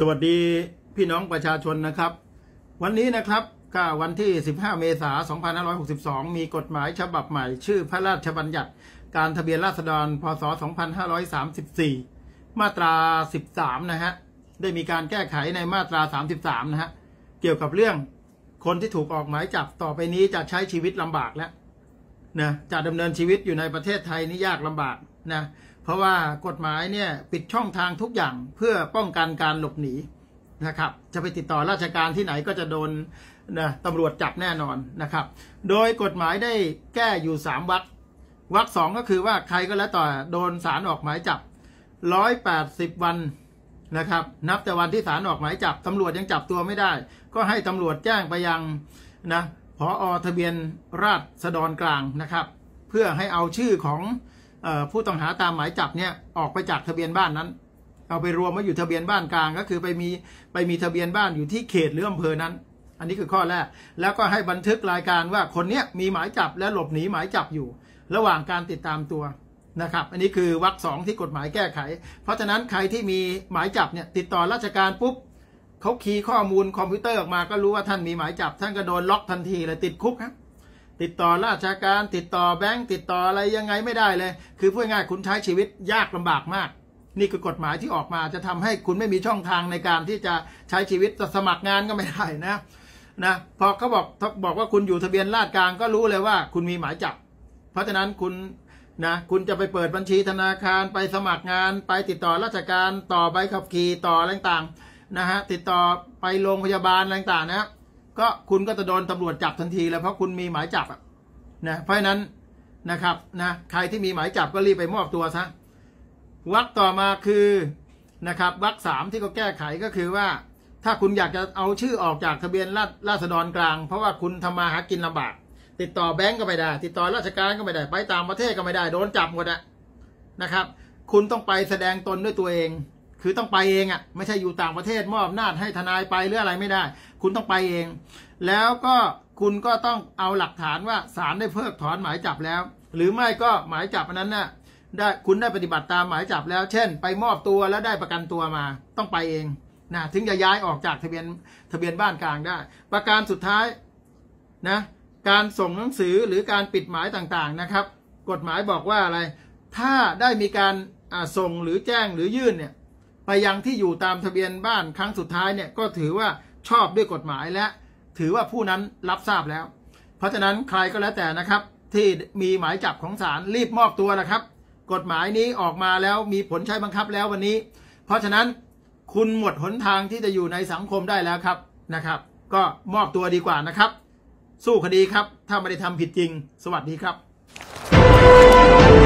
สวัสดีพี่น้องประชาชนนะครับ วันนี้นะครับก็วันที่ 15 เมษายน2562 มีกฎหมายฉบับใหม่ชื่อพระราชบัญญัติ การทะเบียนราษฎร พศ2534 มาตรา 13นะฮะได้มีการแก้ไขในมาตรา 33นะฮะเกี่ยวกับเรื่อง คนที่ถูกออกหมายจับ ต่อไปนี้จะใช้ชีวิตลำบากแล้วนะจะดำเนินชีวิตอยู่ในประเทศไทยนี่ยากลำบากนะเพราะว่ากฎหมายเนี่ยปิดช่องทางทุกอย่างเพื่อป้องกันการหลบหนีนะครับ จะไปติดต่อราชการที่ไหนก็จะโดนนะตำรวจจับแน่นอนนะครับ โดยกฎหมายได้แก้อยู่ 3วรรควรรคสองก็คือว่าใครก็แล้วแต่โดนสารออกหมายจับ 180 วันนะครับ นับแต่วันที่สารออกหมายจับตำรวจยังจับตัวไม่ได้ ก็ให้ตำรวจแจ้งไปยังนะพออทะเบียนราษฎรกลางนะครับ เพื่อให้เอาชื่อของผู้ต้องหาตามหมายจับเนี่ย ออกไปจากทะเบียนบ้านนั้น เอาไปรวมมาอยู่ทะเบียนบ้านกลาง ก็คือไปมีไปมีทะเบียนบ้านอยู่ที่เขตหรืออำเภอนั้น อันนี้คือข้อแรก แล้วก็ให้บันทึกรายการว่าคนเนี้ยมีหมายจับและหลบหนีหมายจับอยู่ ระหว่างการติดตามตัวนะครับ อันนี้คือวรรคสองที่กฎหมายแก้ไข เพราะฉะนั้นใครที่มีหมายจับเนี่ยติดต่อราชการปุ๊บเขาคีย์ข้อมูลคอมพิวเตอร์ออกมาก็รู้ว่าท่านมีหมายจับท่านก็โดนล็อกทันทีเลยติดคุกครับติดต่อราชาการติดต่อแบงก์ติดต่ออะไรยังไงไม่ได้เลย คือพูดง่ายคุณใช้ชีวิตยากลำบากมาก นี่คือกฎหมายที่ออกมา จะทำให้คุณไม่มีช่องทางในการที่จะใช้ชีวิตสมัครงานก็ไม่ได้นะนะพอเขาบอกบอกว่าคุณอยู่ทะเบียนราชการก็รู้เลยว่าคุณมีหมายจับเพราะฉะนั้นคุณนะคุณจะไปเปิดบัญชีธนาคารไปสมัครงาน ไปติดต่อราชการต่อใบขับขี่ต่ออะไรต่างนะฮะติดต่อไปโรงพยาบาลอะไรต่างนะก็คุณก็จะโดนตำรวจจับทันทีเลยเพราะคุณมีหมายจับนะเพราะนั้นนะครับนะใครที่มีหมายจับก็รีบไปมอบตัวซะวักต่อมาคือนะครับวักสามที่เขาแก้ไขก็คือว่า ถ้าคุณอยากจะเอาชื่อออกจากทะเบียนราษราษฎรกลาง เพราะว่าคุณทำมาหากินลำบาก ติดต่อแบงก์ก็ไม่ได้ ติดต่อราชการก็ไม่ได้ ไปตามประเทศก็ไม่ได้โดนจับหมดอะนะครับ คุณต้องไปแสดงตนด้วยตัวเอง คือต้องไปเองอะไม่ใช่อยู่ต่างประเทศมอบอำนาจให้ทนายไปหรืออะไรไม่ได้คุณต้องไปเอง แล้วก็คุณก็ต้องเอาหลักฐานว่าศาลได้เพิกถอนหมายจับแล้ว หรือไม่ก็หมายจับอันนั้นนะ่ะ ได้ คุณได้ปฏิบัติตามหมายจับแล้ว เช่นไปมอบตัวแล้วได้ประกันตัวมา ต้องไปเอง นะ ถึงจะย้ายออกจากทะเบียนทะเบียนบ้านกลางได้ ประการสุดท้าย นะ การส่งหนังสือหรือการปิดหมายต่างๆนะครับ กฎหมายบอกว่าอะไร ถ้าได้มีการส่งหรือแจ้งหรือยื่นเนี่ย ไปยังที่อยู่ตามทะเบียนบ้านครั้งสุดท้ายเนี่ยก็ถือว่าชอบด้วยกฎหมายและถือว่าผู้นั้นรับทราบแล้ว เพราะฉะนั้นใครก็แล้วแต่นะครับ ที่มีหมายจับของศาลรีบมอบตัวนะครับ กฎหมายนี้ออกมาแล้วมีผลใช้บังคับแล้ววันนี้ เพราะฉะนั้นคุณหมดหนทางที่จะอยู่ในสังคมได้แล้วครับนะครับ ก็มอบตัวดีกว่านะครับ สู้คดีครับ ถ้าไม่ได้ทำผิดจริง สวัสดีครับ